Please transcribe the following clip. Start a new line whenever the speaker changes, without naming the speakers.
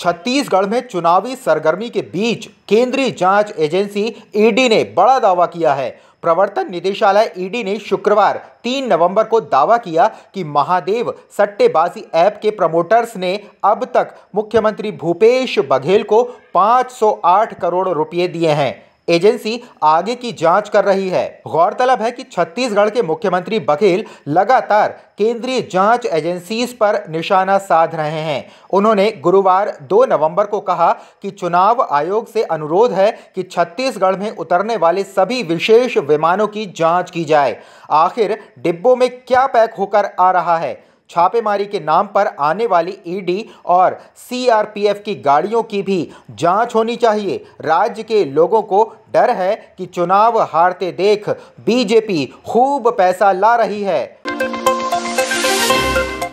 छत्तीसगढ़ में चुनावी सरगर्मी के बीच केंद्रीय जांच एजेंसी ईडी ने बड़ा दावा किया है प्रवर्तन निदेशालय ईडी ने शुक्रवार 3 नवंबर को दावा किया कि महादेव सट्टेबाजी ऐप के प्रमोटर्स ने अब तक मुख्यमंत्री भूपेश बघेल को 508 करोड़ रुपए दिए हैं एजेंसी आगे की जांच कर रही है गौरतलब है कि छत्तीसगढ़ के मुख्यमंत्री बघेल लगातार केंद्रीय जांच एजेंसीज पर निशाना साध रहे हैं उन्होंने गुरुवार 2 नवंबर को कहा कि चुनाव आयोग से अनुरोध है कि छत्तीसगढ़ में उतरने वाले सभी विशेष विमानों की जांच की जाए आखिर डिब्बों में क्या पैक होकर आ रहा है छापेमारी के नाम पर आने वाली ईडी और सीआरपीएफ की गाड़ियों की भी जांच होनी चाहिए राज्य के लोगों को डर है कि चुनाव हारते देख बीजेपी खूब पैसा ला रही है